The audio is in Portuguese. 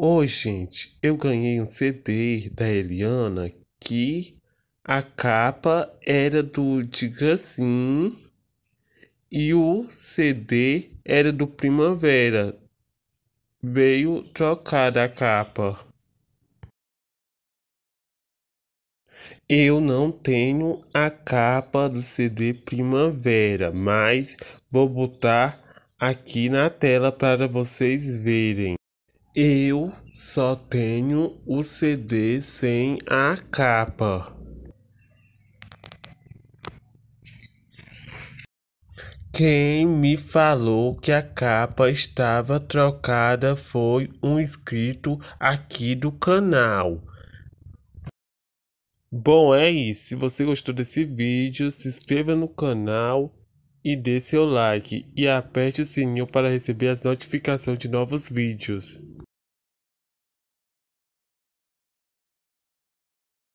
Oi, gente, eu ganhei um CD da Eliana que a capa era do Diga Sim e o CD era do Primavera. Veio trocar a capa. Eu não tenho a capa do CD Primavera, mas vou botar aqui na tela para vocês verem. Eu só tenho o CD sem a capa. Quem me falou que a capa estava trocada foi um inscrito aqui do canal. Bom, é isso. Se você gostou desse vídeo, se inscreva no canal e dê seu like. E aperte o sininho para receber as notificações de novos vídeos.